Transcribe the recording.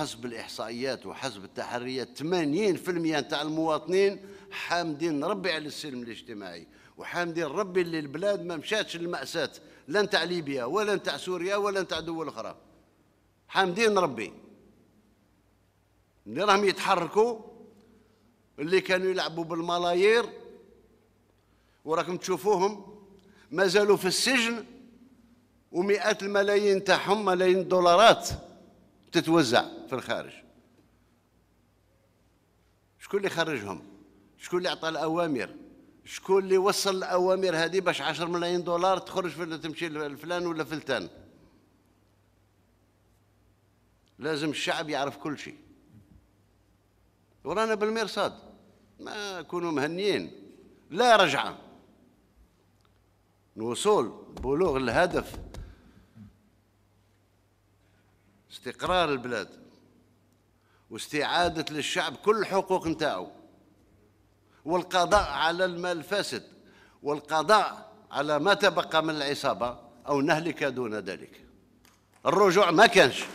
حسب الإحصائيات وحسب التحريات 80% نتاع المواطنين حامدين ربي على السلم الاجتماعي وحامدين ربي اللي البلاد ما مشاتش للمأساة لا نتاع ليبيا ولا نتاع سوريا ولا نتاع دول أخرى حامدين ربي اللي راهم يتحركوا اللي كانوا يلعبوا بالملايير وراكم تشوفوهم مازالوا في السجن ومئات الملايين تاعهم ملايين الدولارات تتوزع في الخارج شكون اللي خرجهم شكون اللي عطى الاوامر شكون اللي وصل الاوامر هذه باش 10 ملايين دولار تخرج في تمشي لفلان ولا فلتان لازم الشعب يعرف كل شيء ورانا بالمرصاد ما كونوا مهنيين لا رجعه الوصول بلوغ الهدف استقرار البلاد واستعادة للشعب كل حقوق نتاعو والقضاء على المال الفاسد والقضاء على ما تبقى من العصابة أو نهلك دون ذلك الرجوع ما كانش